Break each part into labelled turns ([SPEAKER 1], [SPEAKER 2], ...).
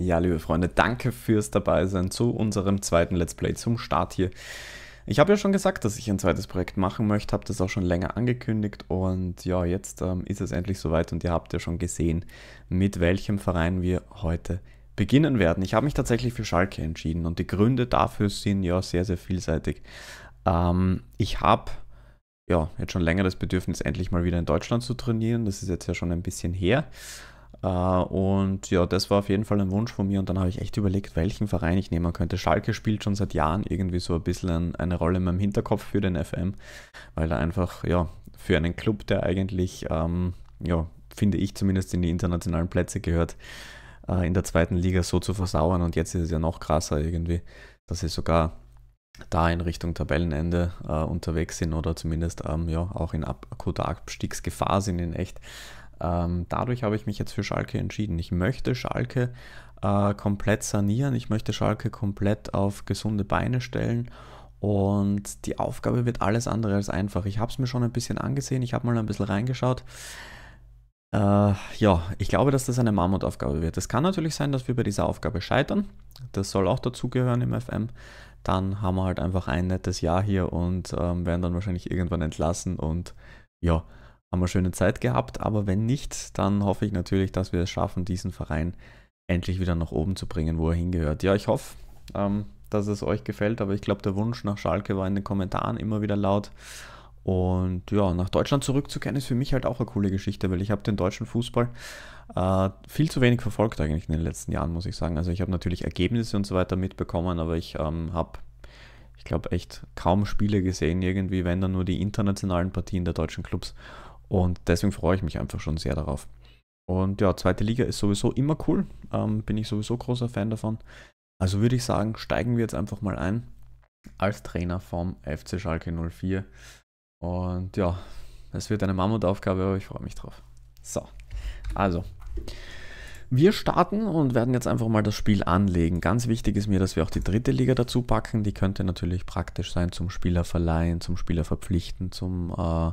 [SPEAKER 1] Ja, liebe Freunde, danke fürs Dabeisein zu unserem zweiten Let's Play zum Start hier. Ich habe ja schon gesagt, dass ich ein zweites Projekt machen möchte, habe das auch schon länger angekündigt und ja, jetzt ähm, ist es endlich soweit und ihr habt ja schon gesehen, mit welchem Verein wir heute beginnen werden. Ich habe mich tatsächlich für Schalke entschieden und die Gründe dafür sind ja sehr, sehr vielseitig. Ähm, ich habe ja jetzt schon länger das Bedürfnis, endlich mal wieder in Deutschland zu trainieren. Das ist jetzt ja schon ein bisschen her. Uh, und ja, das war auf jeden Fall ein Wunsch von mir und dann habe ich echt überlegt, welchen Verein ich nehmen könnte. Schalke spielt schon seit Jahren irgendwie so ein bisschen eine Rolle in meinem Hinterkopf für den FM, weil er einfach, ja, für einen Club, der eigentlich, ähm, ja, finde ich zumindest in die internationalen Plätze gehört, äh, in der zweiten Liga so zu versauern und jetzt ist es ja noch krasser irgendwie, dass sie sogar da in Richtung Tabellenende äh, unterwegs sind oder zumindest ähm, ja, auch in akuter Abstiegsgefahr sind in echt. Ähm, dadurch habe ich mich jetzt für Schalke entschieden. Ich möchte Schalke äh, komplett sanieren, ich möchte Schalke komplett auf gesunde Beine stellen. Und die Aufgabe wird alles andere als einfach. Ich habe es mir schon ein bisschen angesehen, ich habe mal ein bisschen reingeschaut. Äh, ja, ich glaube, dass das eine Mammutaufgabe wird. Es kann natürlich sein, dass wir bei dieser Aufgabe scheitern. Das soll auch dazugehören im FM. Dann haben wir halt einfach ein nettes Jahr hier und ähm, werden dann wahrscheinlich irgendwann entlassen. Und ja, haben wir schöne Zeit gehabt, aber wenn nicht, dann hoffe ich natürlich, dass wir es schaffen, diesen Verein endlich wieder nach oben zu bringen, wo er hingehört. Ja, ich hoffe, ähm, dass es euch gefällt, aber ich glaube, der Wunsch nach Schalke war in den Kommentaren immer wieder laut. Und ja, nach Deutschland zurückzukehren ist für mich halt auch eine coole Geschichte, weil ich habe den deutschen Fußball äh, viel zu wenig verfolgt eigentlich in den letzten Jahren, muss ich sagen. Also ich habe natürlich Ergebnisse und so weiter mitbekommen, aber ich ähm, habe, ich glaube, echt kaum Spiele gesehen irgendwie, wenn dann nur die internationalen Partien der deutschen Clubs. Und deswegen freue ich mich einfach schon sehr darauf. Und ja, zweite Liga ist sowieso immer cool. Ähm, bin ich sowieso großer Fan davon. Also würde ich sagen, steigen wir jetzt einfach mal ein als Trainer vom FC Schalke 04. Und ja, es wird eine Mammutaufgabe, aber ich freue mich drauf. So, also. Wir starten und werden jetzt einfach mal das Spiel anlegen. Ganz wichtig ist mir, dass wir auch die dritte Liga dazu packen. Die könnte natürlich praktisch sein zum Spieler verleihen, zum Spieler verpflichten, zum äh,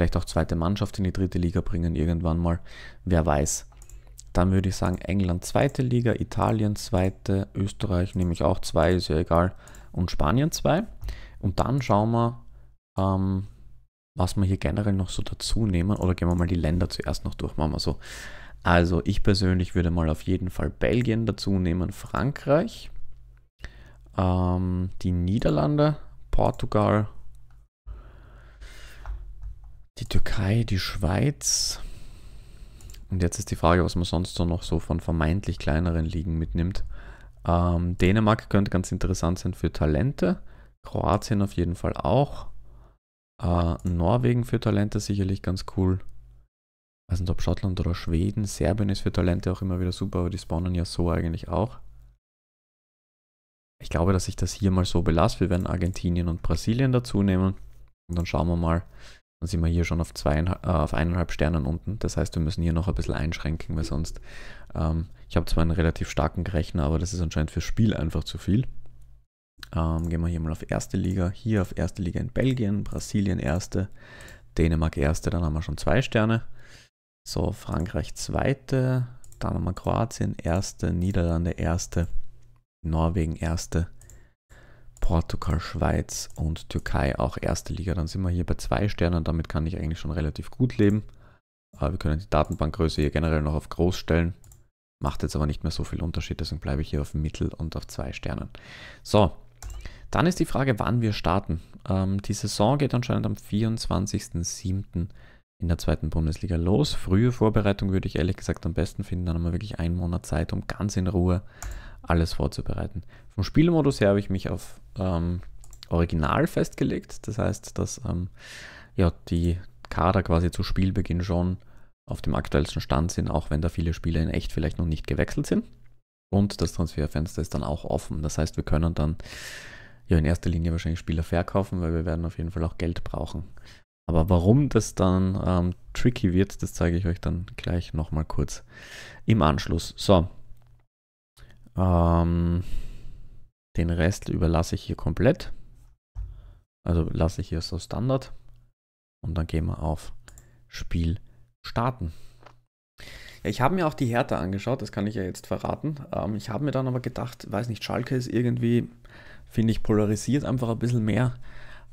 [SPEAKER 1] vielleicht auch zweite Mannschaft in die dritte Liga bringen irgendwann mal, wer weiß. Dann würde ich sagen, England zweite Liga, Italien zweite, Österreich nehme ich auch zwei, ist ja egal, und Spanien zwei. Und dann schauen wir, ähm, was wir hier generell noch so dazu nehmen. Oder gehen wir mal die Länder zuerst noch durch, machen wir so. Also ich persönlich würde mal auf jeden Fall Belgien dazu nehmen, Frankreich, ähm, die Niederlande, Portugal, die Türkei, die Schweiz. Und jetzt ist die Frage, was man sonst noch so von vermeintlich kleineren Ligen mitnimmt. Ähm, Dänemark könnte ganz interessant sein für Talente. Kroatien auf jeden Fall auch. Äh, Norwegen für Talente sicherlich ganz cool. Also ob Schottland oder Schweden. Serbien ist für Talente auch immer wieder super, aber die spawnen ja so eigentlich auch. Ich glaube, dass ich das hier mal so belasse. Wir werden Argentinien und Brasilien dazu nehmen. Und dann schauen wir mal, dann sind wir hier schon auf, zweieinhalb, äh, auf eineinhalb Sternen unten. Das heißt, wir müssen hier noch ein bisschen einschränken, weil sonst... Ähm, ich habe zwar einen relativ starken Rechner, aber das ist anscheinend fürs Spiel einfach zu viel. Ähm, gehen wir hier mal auf erste Liga. Hier auf erste Liga in Belgien, Brasilien erste, Dänemark erste, dann haben wir schon zwei Sterne. So, Frankreich zweite, dann haben wir Kroatien erste, Niederlande erste, Norwegen erste. Portugal, Schweiz und Türkei auch erste Liga. Dann sind wir hier bei zwei Sternen. Damit kann ich eigentlich schon relativ gut leben. Aber äh, wir können die Datenbankgröße hier generell noch auf groß stellen. Macht jetzt aber nicht mehr so viel Unterschied, deswegen bleibe ich hier auf Mittel und auf zwei Sternen. So, dann ist die Frage, wann wir starten. Ähm, die Saison geht anscheinend am 24.07. in der zweiten Bundesliga los. Frühe Vorbereitung würde ich ehrlich gesagt am besten finden. Dann haben wir wirklich einen Monat Zeit, um ganz in Ruhe alles vorzubereiten. Vom Spielmodus her habe ich mich auf ähm, Original festgelegt. Das heißt, dass ähm, ja, die Kader quasi zu Spielbeginn schon auf dem aktuellsten Stand sind, auch wenn da viele Spieler in echt vielleicht noch nicht gewechselt sind. Und das Transferfenster ist dann auch offen. Das heißt, wir können dann ja in erster Linie wahrscheinlich Spieler verkaufen, weil wir werden auf jeden Fall auch Geld brauchen. Aber warum das dann ähm, tricky wird, das zeige ich euch dann gleich nochmal kurz im Anschluss. So, ähm, den Rest überlasse ich hier komplett. Also lasse ich hier so Standard. Und dann gehen wir auf Spiel starten. ich habe mir auch die Härte angeschaut, das kann ich ja jetzt verraten. Ähm, ich habe mir dann aber gedacht, weiß nicht, Schalke ist irgendwie, finde ich, polarisiert einfach ein bisschen mehr.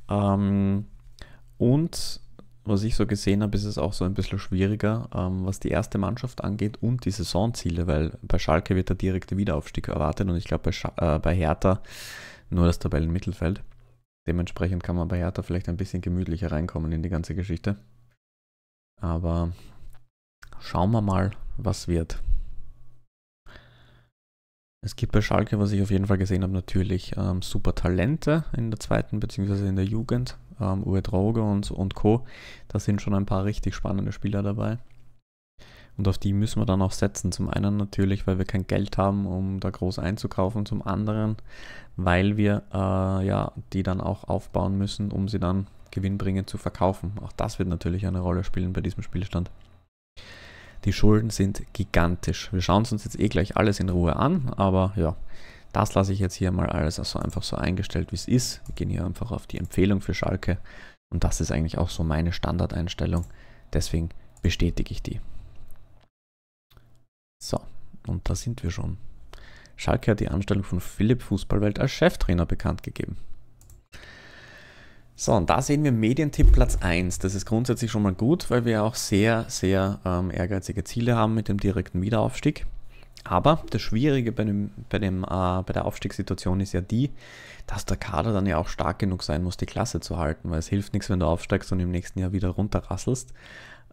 [SPEAKER 1] Ähm, und was ich so gesehen habe, ist es auch so ein bisschen schwieriger, ähm, was die erste Mannschaft angeht und die Saisonziele, weil bei Schalke wird der direkte Wiederaufstieg erwartet und ich glaube bei, äh, bei Hertha nur das Tabellenmittelfeld. Dementsprechend kann man bei Hertha vielleicht ein bisschen gemütlicher reinkommen in die ganze Geschichte. Aber schauen wir mal, was wird. Es gibt bei Schalke, was ich auf jeden Fall gesehen habe, natürlich ähm, super Talente in der zweiten bzw. in der Jugend ähm, Uwe Droge und, und Co. Da sind schon ein paar richtig spannende Spieler dabei. Und auf die müssen wir dann auch setzen. Zum einen natürlich, weil wir kein Geld haben, um da groß einzukaufen. Zum anderen, weil wir äh, ja, die dann auch aufbauen müssen, um sie dann gewinnbringend zu verkaufen. Auch das wird natürlich eine Rolle spielen bei diesem Spielstand. Die Schulden sind gigantisch. Wir schauen es uns jetzt eh gleich alles in Ruhe an, aber ja, das lasse ich jetzt hier mal alles also einfach so eingestellt, wie es ist. Wir gehen hier einfach auf die Empfehlung für Schalke und das ist eigentlich auch so meine Standardeinstellung. Deswegen bestätige ich die. So, und da sind wir schon. Schalke hat die Anstellung von Philipp Fußballwelt als Cheftrainer bekannt gegeben. So, und da sehen wir Medientipp Platz 1. Das ist grundsätzlich schon mal gut, weil wir auch sehr, sehr ähm, ehrgeizige Ziele haben mit dem direkten Wiederaufstieg. Aber das Schwierige bei, dem, bei, dem, äh, bei der Aufstiegssituation ist ja die, dass der Kader dann ja auch stark genug sein muss, die Klasse zu halten, weil es hilft nichts, wenn du aufsteigst und im nächsten Jahr wieder runterrasselst.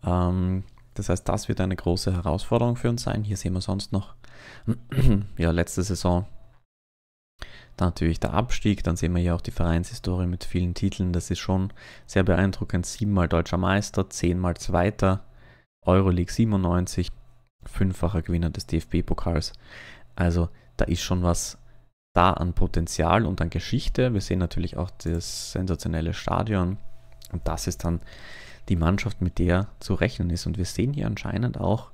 [SPEAKER 1] Ähm, das heißt, das wird eine große Herausforderung für uns sein. Hier sehen wir sonst noch, ja, letzte Saison dann natürlich der Abstieg, dann sehen wir hier auch die Vereinshistorie mit vielen Titeln. Das ist schon sehr beeindruckend. Siebenmal deutscher Meister, zehnmal Zweiter, Euroleague 97, fünffacher Gewinner des DFB-Pokals. Also da ist schon was da an Potenzial und an Geschichte. Wir sehen natürlich auch das sensationelle Stadion und das ist dann die Mannschaft, mit der zu rechnen ist. Und wir sehen hier anscheinend auch,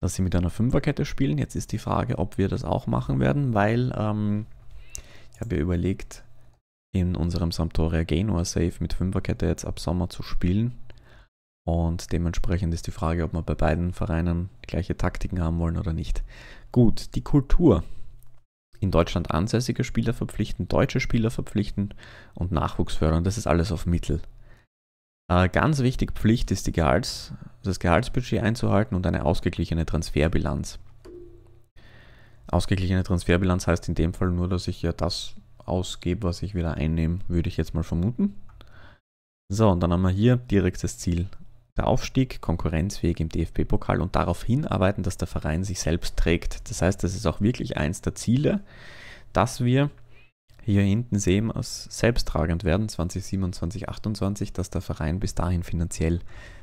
[SPEAKER 1] dass sie mit einer Fünferkette spielen. Jetzt ist die Frage, ob wir das auch machen werden, weil ähm, ich habe ja überlegt, in unserem Sampdoria Genua Safe mit Fünferkette jetzt ab Sommer zu spielen. Und dementsprechend ist die Frage, ob wir bei beiden Vereinen gleiche Taktiken haben wollen oder nicht. Gut, die Kultur. In Deutschland ansässige Spieler verpflichten, deutsche Spieler verpflichten und Nachwuchs fördern. Das ist alles auf Mittel. Äh, ganz wichtig, Pflicht ist die Gehalts, das Gehaltsbudget einzuhalten und eine ausgeglichene Transferbilanz. Ausgeglichene Transferbilanz heißt in dem Fall nur, dass ich ja das ausgebe, was ich wieder einnehme, würde ich jetzt mal vermuten. So, und dann haben wir hier direktes Ziel der Aufstieg konkurrenzfähig im DFB-Pokal und darauf hinarbeiten, dass der Verein sich selbst trägt. Das heißt, das ist auch wirklich eins der Ziele, dass wir hier hinten sehen, als selbsttragend werden 2027, 2028, dass der Verein bis dahin finanziell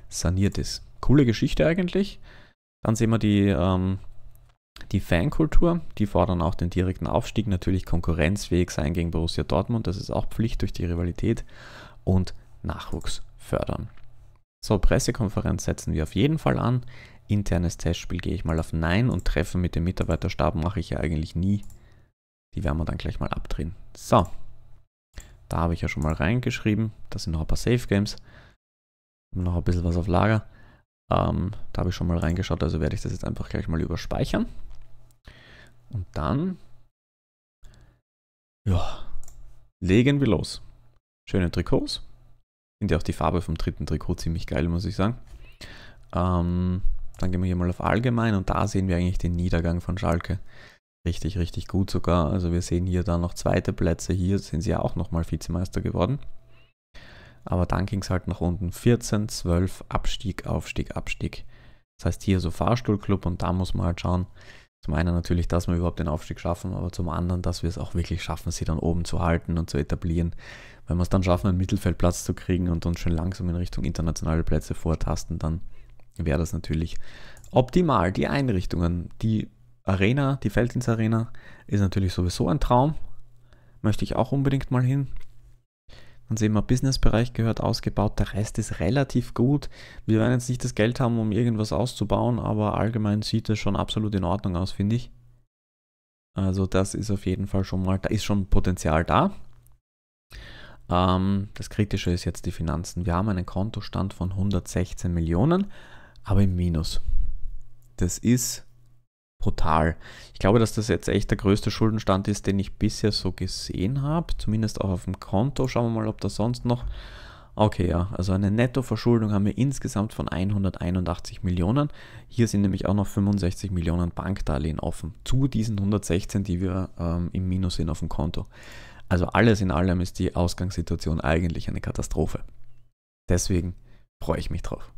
[SPEAKER 1] saniert ist. Coole Geschichte eigentlich. Dann sehen wir die, ähm, die Fankultur. Die fordern auch den direkten Aufstieg. Natürlich konkurrenzfähig sein gegen Borussia Dortmund. Das ist auch Pflicht durch die Rivalität. Und Nachwuchs fördern. So, Pressekonferenz setzen wir auf jeden Fall an. Internes Testspiel gehe ich mal auf Nein und Treffen mit dem Mitarbeiterstab mache ich ja eigentlich nie. Die werden wir dann gleich mal abdrehen. So, da habe ich ja schon mal reingeschrieben. Das sind noch ein paar Safe Games. Noch ein bisschen was auf Lager. Ähm, da habe ich schon mal reingeschaut, also werde ich das jetzt einfach gleich mal überspeichern. Und dann, ja, legen wir los. Schöne Trikots. Finde ja auch die Farbe vom dritten Trikot ziemlich geil, muss ich sagen. Ähm, dann gehen wir hier mal auf allgemein und da sehen wir eigentlich den Niedergang von Schalke. Richtig, richtig gut sogar. Also wir sehen hier dann noch zweite Plätze. Hier sind sie ja auch nochmal Vizemeister geworden. Aber dann ging es halt nach unten. 14, 12, Abstieg, Aufstieg, Abstieg. Das heißt hier so Fahrstuhlclub und da muss man halt schauen, zum einen natürlich, dass wir überhaupt den Aufstieg schaffen, aber zum anderen, dass wir es auch wirklich schaffen, sie dann oben zu halten und zu etablieren. Wenn wir es dann schaffen, einen Mittelfeldplatz zu kriegen und uns schon langsam in Richtung internationale Plätze vortasten, dann wäre das natürlich optimal. Die Einrichtungen, die Arena, die Feldins Arena ist natürlich sowieso ein Traum. Möchte ich auch unbedingt mal hin. Dann sehen wir, Businessbereich gehört ausgebaut, der Rest ist relativ gut. Wir werden jetzt nicht das Geld haben, um irgendwas auszubauen, aber allgemein sieht es schon absolut in Ordnung aus, finde ich. Also das ist auf jeden Fall schon mal, da ist schon Potenzial da. Ähm, das Kritische ist jetzt die Finanzen. Wir haben einen Kontostand von 116 Millionen, aber im Minus. Das ist brutal. Ich glaube, dass das jetzt echt der größte Schuldenstand ist, den ich bisher so gesehen habe. Zumindest auch auf dem Konto. Schauen wir mal, ob da sonst noch. Okay, ja, also eine Nettoverschuldung haben wir insgesamt von 181 Millionen. Hier sind nämlich auch noch 65 Millionen Bankdarlehen offen, zu diesen 116, die wir ähm, im Minus sind auf dem Konto. Also alles in allem ist die Ausgangssituation eigentlich eine Katastrophe. Deswegen freue ich mich drauf.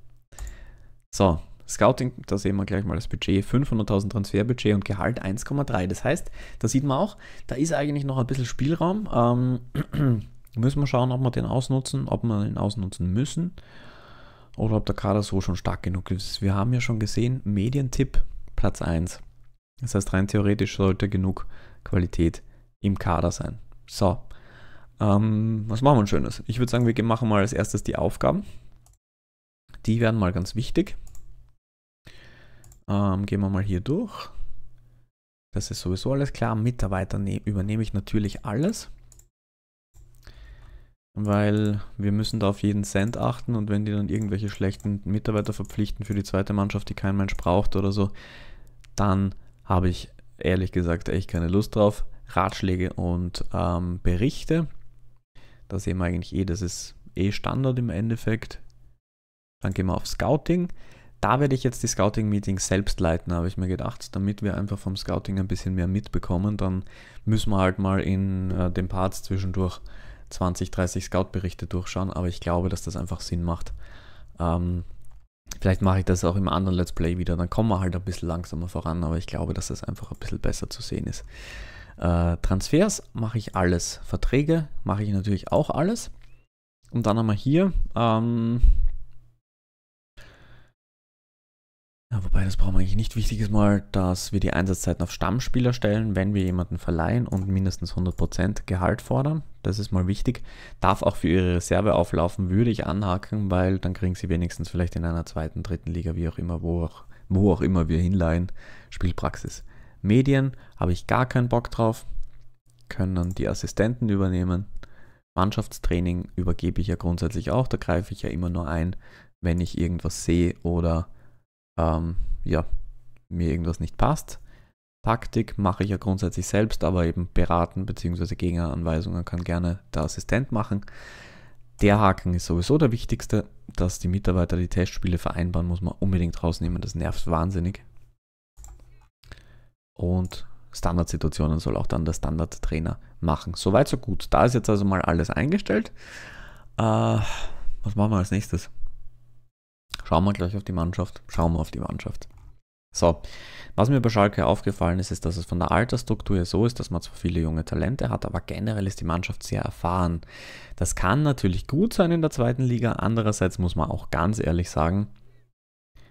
[SPEAKER 1] So, Scouting, da sehen wir gleich mal das Budget, 500.000 Transferbudget und Gehalt 1,3. Das heißt, da sieht man auch, da ist eigentlich noch ein bisschen Spielraum. Ähm, müssen wir schauen, ob wir den ausnutzen, ob wir ihn ausnutzen müssen oder ob der Kader so schon stark genug ist. Wir haben ja schon gesehen, Medientipp Platz 1. Das heißt, rein theoretisch sollte genug Qualität im Kader sein. So, ähm, was machen wir ein Schönes? Ich würde sagen, wir machen mal als erstes die Aufgaben. Die werden mal ganz wichtig. Ähm, gehen wir mal hier durch. Das ist sowieso alles klar. Mitarbeiter ne übernehme ich natürlich alles. Weil wir müssen da auf jeden Cent achten und wenn die dann irgendwelche schlechten Mitarbeiter verpflichten für die zweite Mannschaft, die kein Mensch braucht oder so, dann habe ich ehrlich gesagt echt keine Lust drauf. Ratschläge und ähm, Berichte. Da sehen wir eigentlich eh, das ist eh Standard im Endeffekt. Dann gehen wir auf Scouting. Da werde ich jetzt die Scouting-Meetings selbst leiten, habe ich mir gedacht, damit wir einfach vom Scouting ein bisschen mehr mitbekommen. Dann müssen wir halt mal in äh, den Parts zwischendurch 20, 30 Scout-Berichte durchschauen, aber ich glaube, dass das einfach Sinn macht. Ähm, vielleicht mache ich das auch im anderen Let's Play wieder, dann kommen wir halt ein bisschen langsamer voran, aber ich glaube, dass das einfach ein bisschen besser zu sehen ist. Äh, Transfers mache ich alles, Verträge mache ich natürlich auch alles. Und dann haben wir hier ähm, Ja, wobei, das brauchen wir eigentlich nicht. Wichtig ist mal, dass wir die Einsatzzeiten auf Stammspieler stellen, wenn wir jemanden verleihen und mindestens 100% Gehalt fordern. Das ist mal wichtig. Darf auch für ihre Reserve auflaufen, würde ich anhaken, weil dann kriegen sie wenigstens vielleicht in einer zweiten, dritten Liga, wie auch immer, wo auch, wo auch immer wir hinleihen, Spielpraxis. Medien habe ich gar keinen Bock drauf. Können dann die Assistenten übernehmen. Mannschaftstraining übergebe ich ja grundsätzlich auch. Da greife ich ja immer nur ein, wenn ich irgendwas sehe oder ähm, ja, mir irgendwas nicht passt. Taktik mache ich ja grundsätzlich selbst, aber eben beraten bzw. Gegenanweisungen kann gerne der Assistent machen. Der Haken ist sowieso der wichtigste, dass die Mitarbeiter die Testspiele vereinbaren, muss man unbedingt rausnehmen, das nervt wahnsinnig. Und Standardsituationen soll auch dann der Standardtrainer machen. Soweit, so gut. Da ist jetzt also mal alles eingestellt. Äh, was machen wir als nächstes? Schauen wir gleich auf die Mannschaft. Schauen wir auf die Mannschaft. So, was mir bei Schalke aufgefallen ist, ist, dass es von der Altersstruktur her so ist, dass man zwar viele junge Talente hat, aber generell ist die Mannschaft sehr erfahren. Das kann natürlich gut sein in der zweiten Liga, andererseits muss man auch ganz ehrlich sagen,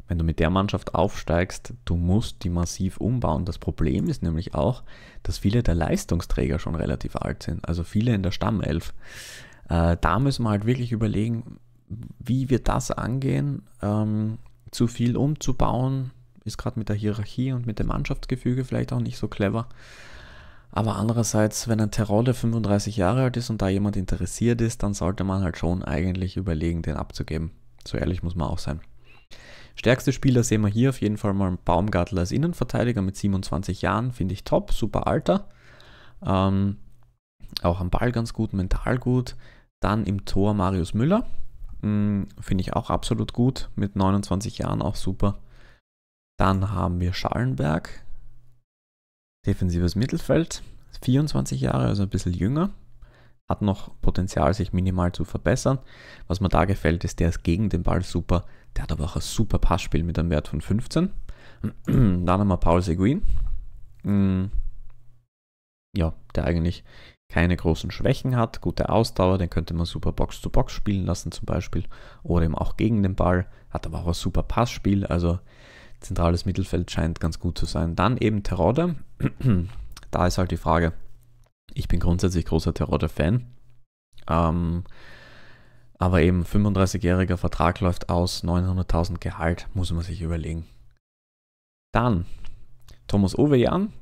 [SPEAKER 1] wenn du mit der Mannschaft aufsteigst, du musst die massiv umbauen. Das Problem ist nämlich auch, dass viele der Leistungsträger schon relativ alt sind, also viele in der Stammelf. Äh, da müssen wir halt wirklich überlegen, wie wir das angehen, ähm, zu viel umzubauen, ist gerade mit der Hierarchie und mit dem Mannschaftsgefüge vielleicht auch nicht so clever. Aber andererseits, wenn ein Terodde 35 Jahre alt ist und da jemand interessiert ist, dann sollte man halt schon eigentlich überlegen, den abzugeben. So ehrlich muss man auch sein. Stärkste Spieler sehen wir hier auf jeden Fall mal Baumgartl als Innenverteidiger mit 27 Jahren, finde ich top, super Alter. Ähm, auch am Ball ganz gut, mental gut. Dann im Tor Marius Müller, Mm, finde ich auch absolut gut. Mit 29 Jahren auch super. Dann haben wir Schallenberg. Defensives Mittelfeld. 24 Jahre, also ein bisschen jünger. Hat noch Potenzial, sich minimal zu verbessern. Was mir da gefällt, ist, der ist gegen den Ball super. Der hat aber auch ein super Passspiel mit einem Wert von 15. Dann haben wir Paul Seguin. Mm. Ja, der eigentlich keine großen Schwächen hat, gute Ausdauer, den könnte man super Box zu Box spielen lassen zum Beispiel oder eben auch gegen den Ball, hat aber auch ein super Passspiel, also zentrales Mittelfeld scheint ganz gut zu sein. Dann eben Terodde, da ist halt die Frage, ich bin grundsätzlich großer Terodde-Fan, ähm, aber eben 35-jähriger Vertrag läuft aus, 900.000 Gehalt, muss man sich überlegen. Dann Thomas Ovejan,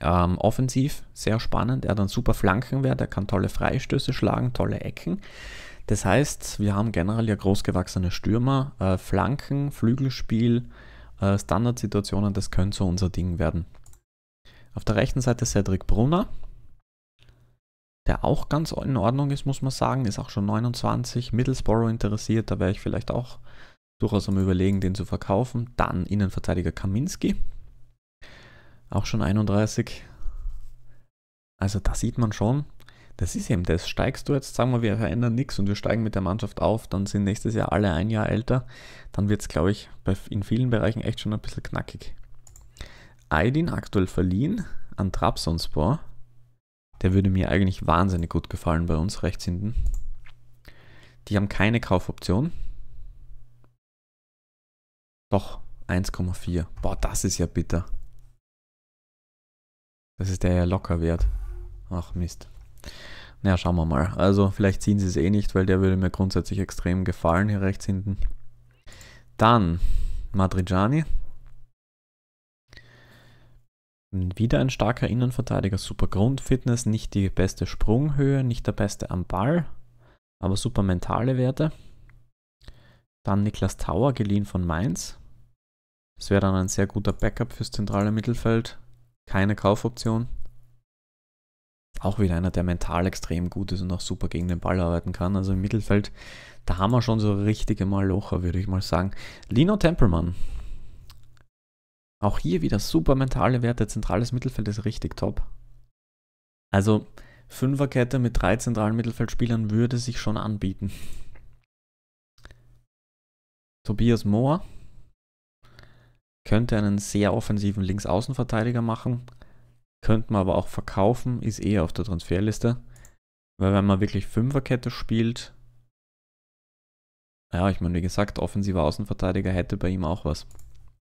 [SPEAKER 1] ähm, offensiv sehr spannend. Er hat einen super Flankenwert, er kann tolle Freistöße schlagen, tolle Ecken. Das heißt, wir haben generell ja großgewachsene Stürmer, äh, Flanken, Flügelspiel, äh, Standardsituationen, das könnte so unser Ding werden. Auf der rechten Seite Cedric Brunner, der auch ganz in Ordnung ist, muss man sagen, ist auch schon 29, Middlesbrough interessiert, da wäre ich vielleicht auch durchaus am überlegen, den zu verkaufen. Dann Innenverteidiger Kaminski, auch schon 31. Also da sieht man schon, das ist eben das. Steigst du jetzt, sagen wir, wir verändern nichts und wir steigen mit der Mannschaft auf, dann sind nächstes Jahr alle ein Jahr älter. Dann wird es, glaube ich, bei, in vielen Bereichen echt schon ein bisschen knackig. Aydin aktuell verliehen an Trabzonspor. Der würde mir eigentlich wahnsinnig gut gefallen bei uns rechts hinten. Die haben keine Kaufoption. Doch, 1,4. Boah, das ist ja bitter. Das ist der ja locker wert. Ach Mist. Naja, schauen wir mal. Also vielleicht ziehen sie es eh nicht, weil der würde mir grundsätzlich extrem gefallen hier rechts hinten. Dann Madrigiani. Wieder ein starker Innenverteidiger, super Grundfitness, nicht die beste Sprunghöhe, nicht der beste am Ball, aber super mentale Werte. Dann Niklas Tauer, geliehen von Mainz. Das wäre dann ein sehr guter Backup fürs zentrale Mittelfeld keine Kaufoption. Auch wieder einer, der mental extrem gut ist und auch super gegen den Ball arbeiten kann. Also im Mittelfeld, da haben wir schon so richtige Malocher, würde ich mal sagen. Lino Tempelmann. Auch hier wieder super mentale Werte. Zentrales Mittelfeld ist richtig top. Also Fünferkette mit drei zentralen Mittelfeldspielern würde sich schon anbieten. Tobias Mohr könnte einen sehr offensiven Linksaußenverteidiger machen. Könnte man aber auch verkaufen, ist eher auf der Transferliste. Weil wenn man wirklich Fünferkette spielt, ja, ich meine, wie gesagt, offensiver Außenverteidiger hätte bei ihm auch was.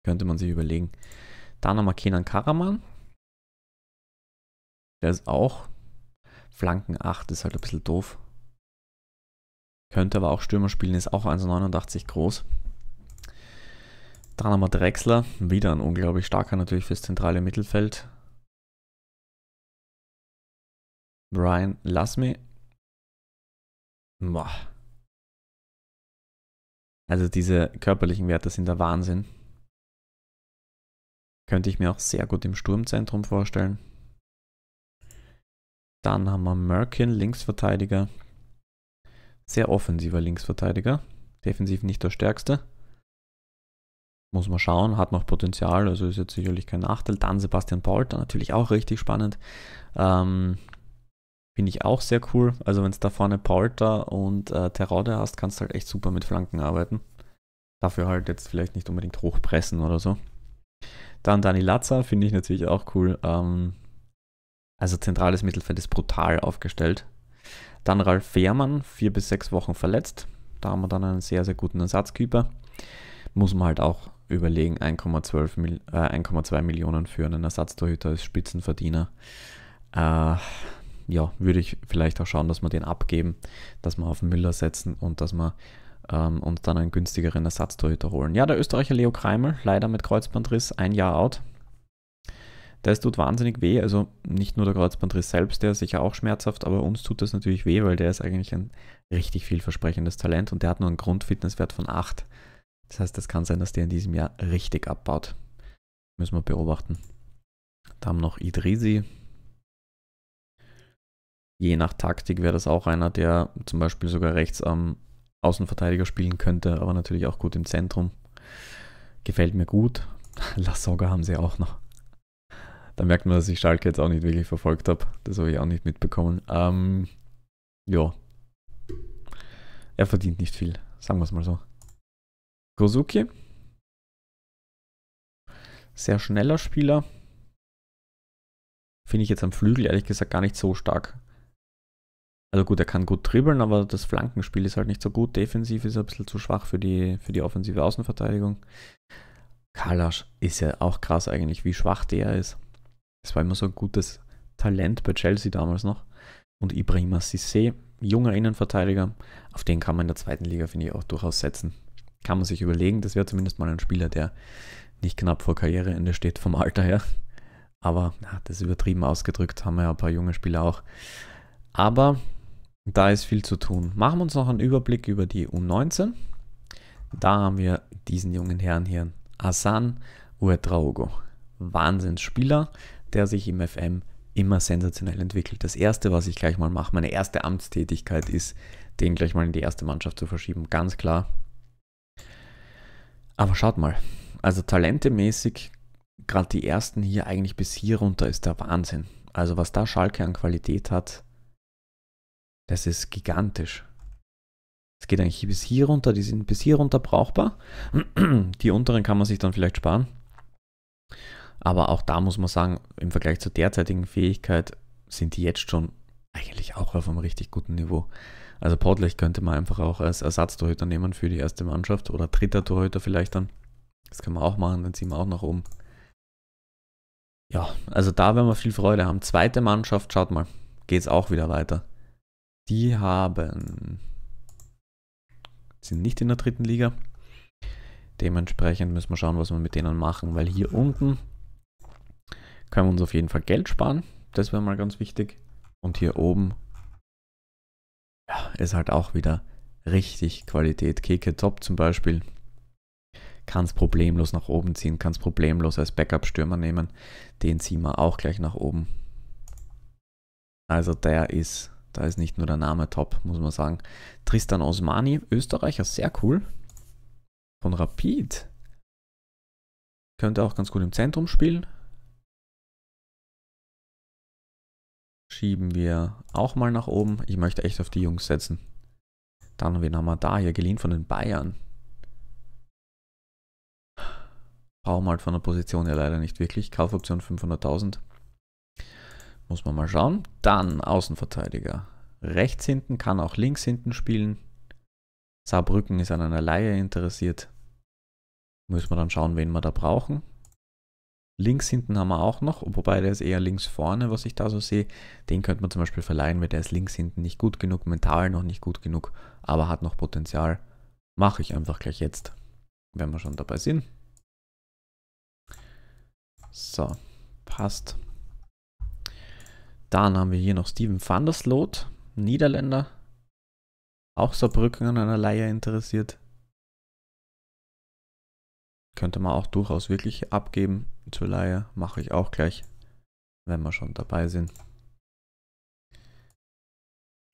[SPEAKER 1] Könnte man sich überlegen. Dann haben wir Kenan Karaman. Der ist auch Flanken 8, ist halt ein bisschen doof. Könnte aber auch Stürmer spielen, ist auch 1,89 groß. Dann haben wir Drexler, wieder ein unglaublich starker natürlich fürs zentrale Mittelfeld. Brian Lasme. Boah. Also diese körperlichen Werte sind der Wahnsinn. Könnte ich mir auch sehr gut im Sturmzentrum vorstellen. Dann haben wir Merkin, Linksverteidiger. Sehr offensiver Linksverteidiger. Defensiv nicht der stärkste muss man schauen, hat noch Potenzial, also ist jetzt sicherlich kein Nachteil. Dann Sebastian Polter, natürlich auch richtig spannend. Ähm, Finde ich auch sehr cool. Also wenn es da vorne Polter und äh, Terode hast, kannst du halt echt super mit Flanken arbeiten. Dafür halt jetzt vielleicht nicht unbedingt hochpressen oder so. Dann Dani Lazza finde ich natürlich auch cool. Ähm, also zentrales Mittelfeld ist brutal aufgestellt. Dann Ralf Fehrmann, vier bis sechs Wochen verletzt. Da haben wir dann einen sehr, sehr guten Ersatzkeeper. Muss man halt auch überlegen, 1,12 äh, 1,2 Millionen für einen Ersatztorhüter als Spitzenverdiener. Äh, ja, würde ich vielleicht auch schauen, dass wir den abgeben, dass wir auf den Müller setzen und dass wir ähm, uns dann einen günstigeren Ersatztorhüter holen. Ja, der Österreicher Leo Kreimel, leider mit Kreuzbandriss, ein Jahr out. Das tut wahnsinnig weh, also nicht nur der Kreuzbandriss selbst, der ist sicher auch schmerzhaft, aber uns tut das natürlich weh, weil der ist eigentlich ein richtig vielversprechendes Talent und der hat nur einen Grundfitnesswert von 8. Das heißt, es kann sein, dass der in diesem Jahr richtig abbaut. Müssen wir beobachten. Da haben noch Idrisi. Je nach Taktik wäre das auch einer, der zum Beispiel sogar rechts am Außenverteidiger spielen könnte, aber natürlich auch gut im Zentrum. Gefällt mir gut. Lassoga haben sie auch noch. Da merkt man, dass ich Schalke jetzt auch nicht wirklich verfolgt habe. Das habe ich auch nicht mitbekommen. Ähm, ja. Er verdient nicht viel, sagen wir es mal so. Kosuki. Sehr schneller Spieler. Finde ich jetzt am Flügel ehrlich gesagt gar nicht so stark. Also gut, er kann gut dribbeln, aber das Flankenspiel ist halt nicht so gut. Defensiv ist er ein bisschen zu schwach für die, für die offensive Außenverteidigung. Kalasch ist ja auch krass eigentlich, wie schwach der ist. Es war immer so ein gutes Talent bei Chelsea damals noch. Und Ibrahima Sissé, junger Innenverteidiger, auf den kann man in der zweiten Liga, finde ich, auch durchaus setzen kann man sich überlegen. Das wäre zumindest mal ein Spieler, der nicht knapp vor Karriereende steht vom Alter her. Aber na, das ist übertrieben ausgedrückt, haben wir ja ein paar junge Spieler auch. Aber da ist viel zu tun. Machen wir uns noch einen Überblick über die U19. Da haben wir diesen jungen Herrn hier, Asan Uetraogo. Wahnsinnsspieler, der sich im FM immer sensationell entwickelt. Das erste, was ich gleich mal mache, meine erste Amtstätigkeit ist, den gleich mal in die erste Mannschaft zu verschieben. Ganz klar, aber schaut mal, also talentemäßig, gerade die ersten hier eigentlich bis hier runter ist der Wahnsinn. Also was da Schalke an Qualität hat, das ist gigantisch. Es geht eigentlich bis hier runter, die sind bis hier runter brauchbar. Die unteren kann man sich dann vielleicht sparen. Aber auch da muss man sagen, im Vergleich zur derzeitigen Fähigkeit sind die jetzt schon eigentlich auch auf einem richtig guten Niveau. Also Podlech könnte man einfach auch als Ersatztorhüter nehmen für die erste Mannschaft oder dritter Torhüter vielleicht dann. Das kann man auch machen, dann ziehen wir auch nach oben. Ja, also da werden wir viel Freude haben. Zweite Mannschaft, schaut mal, geht es auch wieder weiter. Die haben. sind nicht in der dritten Liga. Dementsprechend müssen wir schauen, was wir mit denen machen, weil hier unten können wir uns auf jeden Fall Geld sparen. Das wäre mal ganz wichtig. Und hier oben ist halt auch wieder richtig Qualität. Keke Top zum Beispiel kann es problemlos nach oben ziehen, kann es problemlos als Backup-Stürmer nehmen. Den ziehen wir auch gleich nach oben. Also der ist, da ist nicht nur der Name top, muss man sagen. Tristan Osmani, Österreicher, sehr cool. Von Rapid. Könnte auch ganz gut im Zentrum spielen. schieben wir auch mal nach oben. Ich möchte echt auf die Jungs setzen. Dann, wen haben wir da hier? Geliehen von den Bayern. Brauchen wir halt von der Position ja leider nicht wirklich. Kaufoption 500.000. Muss man mal schauen. Dann Außenverteidiger. Rechts hinten, kann auch links hinten spielen. Saarbrücken ist an einer Laie interessiert. Müssen wir dann schauen, wen wir da brauchen. Links hinten haben wir auch noch, wobei der ist eher links vorne, was ich da so sehe. Den könnte man zum Beispiel verleihen, weil der ist links hinten nicht gut genug, mental noch nicht gut genug, aber hat noch Potenzial. Mache ich einfach gleich jetzt, wenn wir schon dabei sind. So, passt. Dann haben wir hier noch Steven van der Sloot, Niederländer. Auch Saarbrücken an einer Leier interessiert. Könnte man auch durchaus wirklich abgeben zur Laie. Mache ich auch gleich, wenn wir schon dabei sind.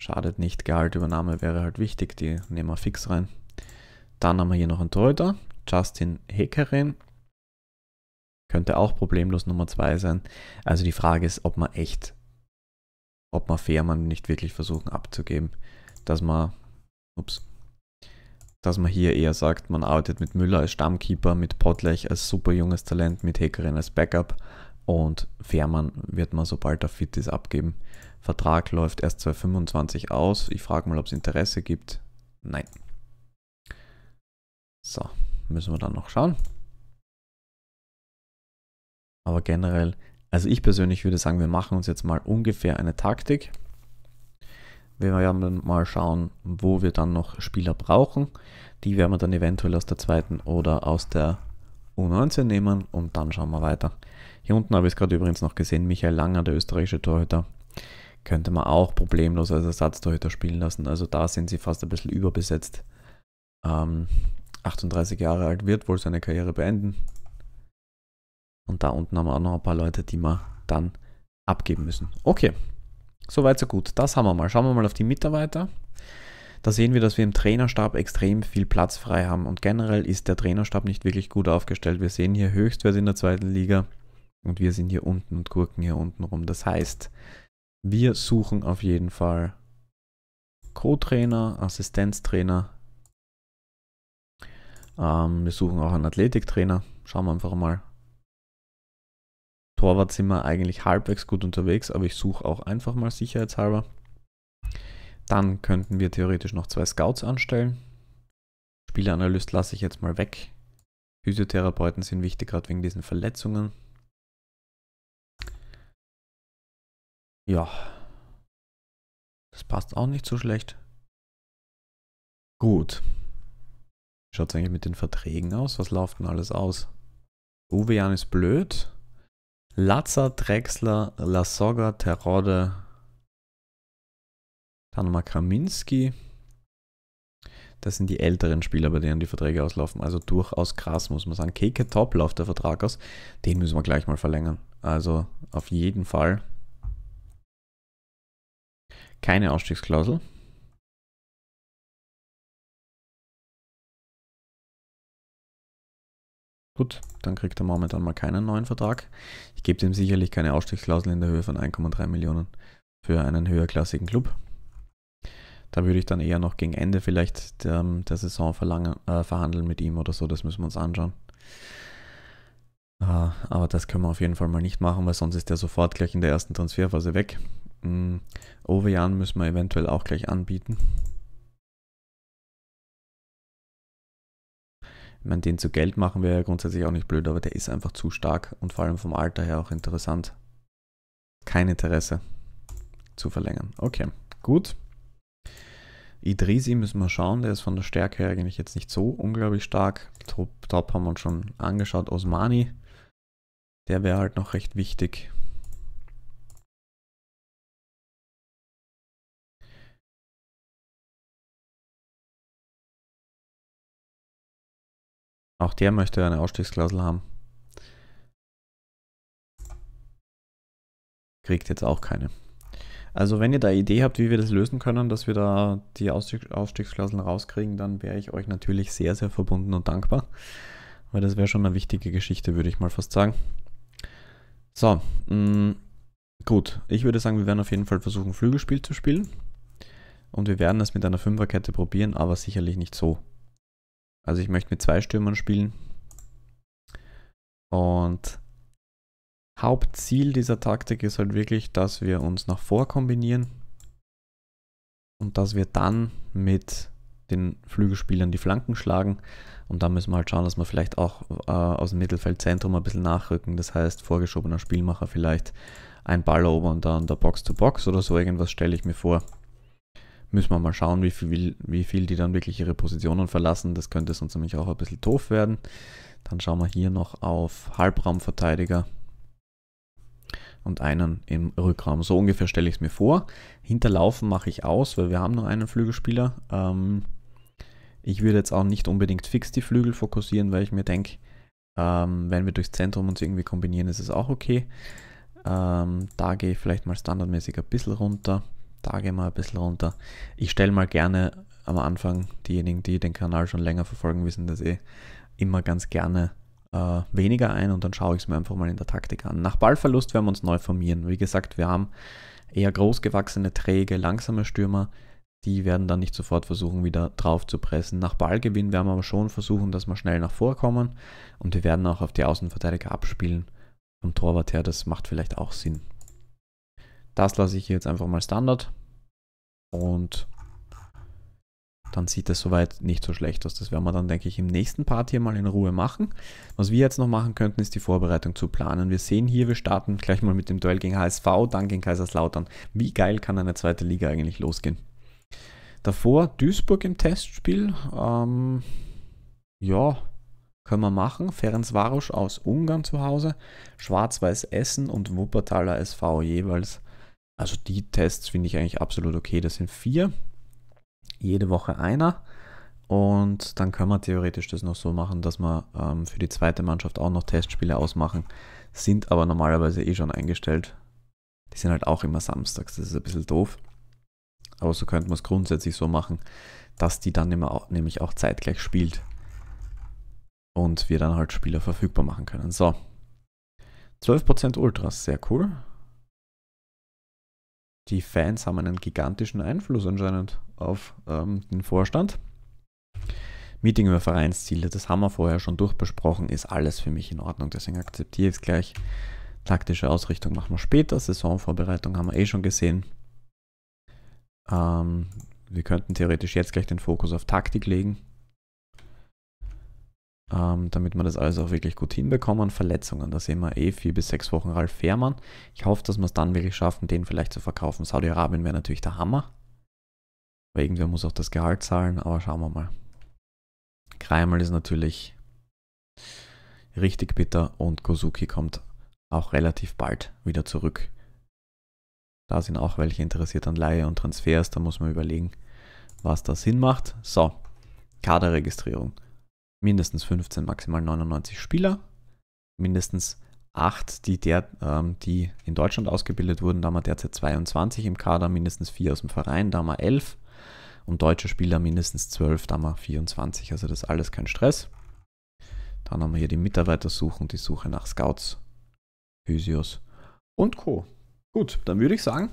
[SPEAKER 1] Schadet nicht, Gehaltübernahme wäre halt wichtig, die nehmen wir fix rein. Dann haben wir hier noch einen Torhüter, Justin Heckerin. Könnte auch problemlos Nummer 2 sein. Also die Frage ist, ob man echt, ob man Fährmann nicht wirklich versuchen abzugeben, dass man, ups, dass man hier eher sagt, man arbeitet mit Müller als Stammkeeper, mit Potlech als super junges Talent, mit Heckerin als Backup und Fährmann wird man, sobald er fit ist, abgeben. Vertrag läuft erst 2025 aus. Ich frage mal, ob es Interesse gibt. Nein. So, müssen wir dann noch schauen. Aber generell, also ich persönlich würde sagen, wir machen uns jetzt mal ungefähr eine Taktik. Wir werden mal schauen, wo wir dann noch Spieler brauchen. Die werden wir dann eventuell aus der zweiten oder aus der U19 nehmen und dann schauen wir weiter. Hier unten habe ich es gerade übrigens noch gesehen, Michael Langer, der österreichische Torhüter, könnte man auch problemlos als Ersatztorhüter spielen lassen. Also da sind sie fast ein bisschen überbesetzt. Ähm, 38 Jahre alt wird wohl seine Karriere beenden. Und da unten haben wir auch noch ein paar Leute, die wir dann abgeben müssen. Okay, Soweit so gut. Das haben wir mal. Schauen wir mal auf die Mitarbeiter. Da sehen wir, dass wir im Trainerstab extrem viel Platz frei haben und generell ist der Trainerstab nicht wirklich gut aufgestellt. Wir sehen hier Höchstwert in der zweiten Liga und wir sind hier unten und gurken hier unten rum. Das heißt, wir suchen auf jeden Fall Co-Trainer, Assistenztrainer. Ähm, wir suchen auch einen Athletiktrainer. Schauen wir einfach mal. Torwart sind wir eigentlich halbwegs gut unterwegs, aber ich suche auch einfach mal sicherheitshalber. Dann könnten wir theoretisch noch zwei Scouts anstellen. Spielanalyst lasse ich jetzt mal weg. Physiotherapeuten sind wichtig, gerade wegen diesen Verletzungen. Ja, das passt auch nicht so schlecht. Gut. schaut es eigentlich mit den Verträgen aus? Was läuft denn alles aus? Uwe Jan ist blöd. Lazar, Drexler, Lasogga, Terodde, Tanoma Kaminski. Das sind die älteren Spieler, bei denen die Verträge auslaufen. Also durchaus krass, muss man sagen. Keke Top läuft der Vertrag aus. Den müssen wir gleich mal verlängern. Also auf jeden Fall. Keine Ausstiegsklausel. Gut, dann kriegt er momentan mal keinen neuen Vertrag. Ich gebe ihm sicherlich keine Ausstiegsklausel in der Höhe von 1,3 Millionen für einen höherklassigen Club. Da würde ich dann eher noch gegen Ende vielleicht der, der Saison verlangen, äh, verhandeln mit ihm oder so, das müssen wir uns anschauen. Äh, aber das können wir auf jeden Fall mal nicht machen, weil sonst ist der sofort gleich in der ersten Transferphase weg. Mm, Ovejan müssen wir eventuell auch gleich anbieten. meine, den zu Geld machen wäre ja grundsätzlich auch nicht blöd, aber der ist einfach zu stark und vor allem vom Alter her auch interessant. Kein Interesse zu verlängern. Okay, gut. Idrisi müssen wir schauen, der ist von der Stärke her eigentlich jetzt nicht so unglaublich stark. Top, Top haben wir uns schon angeschaut. Osmani, der wäre halt noch recht wichtig. Auch der möchte eine Ausstiegsklausel haben. Kriegt jetzt auch keine. Also wenn ihr da Idee habt, wie wir das lösen können, dass wir da die Ausstiegsklauseln rauskriegen, dann wäre ich euch natürlich sehr, sehr verbunden und dankbar. Weil das wäre schon eine wichtige Geschichte, würde ich mal fast sagen. So, mh, mm, gut. Ich würde sagen, wir werden auf jeden Fall versuchen, Flügelspiel zu spielen. Und wir werden das mit einer Fünferkette probieren, aber sicherlich nicht so. Also ich möchte mit zwei Stürmern spielen. Und Hauptziel dieser Taktik ist halt wirklich, dass wir uns nach vor kombinieren und dass wir dann mit den Flügelspielern die Flanken schlagen. Und da müssen wir halt schauen, dass wir vielleicht auch äh, aus dem Mittelfeldzentrum ein bisschen nachrücken. Das heißt, vorgeschobener Spielmacher vielleicht ein Ball erobern und dann der Box-to-Box -Box oder so irgendwas stelle ich mir vor. Müssen wir mal schauen, wie viel, wie viel die dann wirklich ihre Positionen verlassen. Das könnte sonst nämlich auch ein bisschen doof werden. Dann schauen wir hier noch auf Halbraumverteidiger und einen im Rückraum. So ungefähr stelle ich es mir vor. Hinterlaufen mache ich aus, weil wir haben nur einen Flügelspieler. Ähm, ich würde jetzt auch nicht unbedingt fix die Flügel fokussieren, weil ich mir denke, ähm, wenn wir durchs Zentrum uns irgendwie kombinieren, ist es auch okay. Ähm, da gehe ich vielleicht mal standardmäßig ein bisschen runter. Da gehen wir ein bisschen runter. Ich stelle mal gerne am Anfang, diejenigen, die den Kanal schon länger verfolgen, wissen das eh, immer ganz gerne äh, weniger ein und dann schaue ich es mir einfach mal in der Taktik an. Nach Ballverlust werden wir uns neu formieren. Wie gesagt, wir haben eher großgewachsene, träge, langsame Stürmer. Die werden dann nicht sofort versuchen, wieder drauf zu pressen. Nach Ballgewinn werden wir aber schon versuchen, dass wir schnell nach vorkommen und wir werden auch auf die Außenverteidiger abspielen. Vom Torwart her, das macht vielleicht auch Sinn. Das lasse ich jetzt einfach mal Standard. Und dann sieht es soweit nicht so schlecht aus. Das werden wir dann, denke ich, im nächsten Part hier mal in Ruhe machen. Was wir jetzt noch machen könnten, ist die Vorbereitung zu planen. Wir sehen hier, wir starten gleich mal mit dem Duell gegen HSV, dann gegen Kaiserslautern. Wie geil kann eine zweite Liga eigentlich losgehen? Davor Duisburg im Testspiel. Ähm, ja, können wir machen. Ferenc Ferencvaros aus Ungarn zu Hause, Schwarz-Weiß Essen und Wuppertaler SV jeweils also die Tests finde ich eigentlich absolut okay. Das sind vier. Jede Woche einer. Und dann können wir theoretisch das noch so machen, dass wir ähm, für die zweite Mannschaft auch noch Testspiele ausmachen. Sind aber normalerweise eh schon eingestellt. Die sind halt auch immer samstags. Das ist ein bisschen doof. Aber so könnte man es grundsätzlich so machen, dass die dann immer auch, nämlich auch zeitgleich spielt. Und wir dann halt Spieler verfügbar machen können. So. 12% Ultras, sehr cool die Fans haben einen gigantischen Einfluss anscheinend auf ähm, den Vorstand. Meeting über Vereinsziele, das haben wir vorher schon durchbesprochen, ist alles für mich in Ordnung, deswegen akzeptiere ich es gleich. Taktische Ausrichtung machen wir später, Saisonvorbereitung haben wir eh schon gesehen. Ähm, wir könnten theoretisch jetzt gleich den Fokus auf Taktik legen ähm, damit wir das alles auch wirklich gut hinbekommen. Verletzungen, da sehen wir eh vier bis sechs Wochen Ralf Fährmann. Ich hoffe, dass wir es dann wirklich schaffen, den vielleicht zu verkaufen. Saudi-Arabien wäre natürlich der Hammer. Weil irgendwer muss auch das Gehalt zahlen, aber schauen wir mal. Kreimel ist natürlich richtig bitter und Kozuki kommt auch relativ bald wieder zurück. Da sind auch welche interessiert an Laie und Transfers, da muss man überlegen, was da Sinn macht. So, Kaderregistrierung mindestens 15, maximal 99 Spieler, mindestens 8, die, der, ähm, die in Deutschland ausgebildet wurden. Da haben wir derzeit 22 im Kader, mindestens 4 aus dem Verein, da haben wir 11 und deutsche Spieler mindestens 12, da haben wir 24. Also das ist alles kein Stress. Dann haben wir hier die Mitarbeitersuche und die Suche nach Scouts, Physios und Co. Gut, dann würde ich sagen,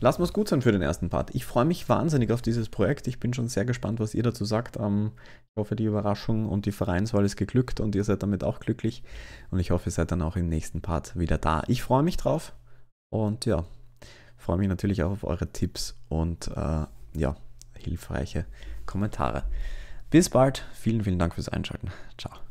[SPEAKER 1] lassen wir es gut sein für den ersten Part. Ich freue mich wahnsinnig auf dieses Projekt. Ich bin schon sehr gespannt, was ihr dazu sagt. Ähm, ich hoffe, die Überraschung und die Vereinswahl ist geglückt und ihr seid damit auch glücklich. Und ich hoffe, ihr seid dann auch im nächsten Part wieder da. Ich freue mich drauf und ja, freue mich natürlich auch auf eure Tipps und äh, ja, hilfreiche Kommentare. Bis bald. Vielen, vielen Dank fürs Einschalten. Ciao.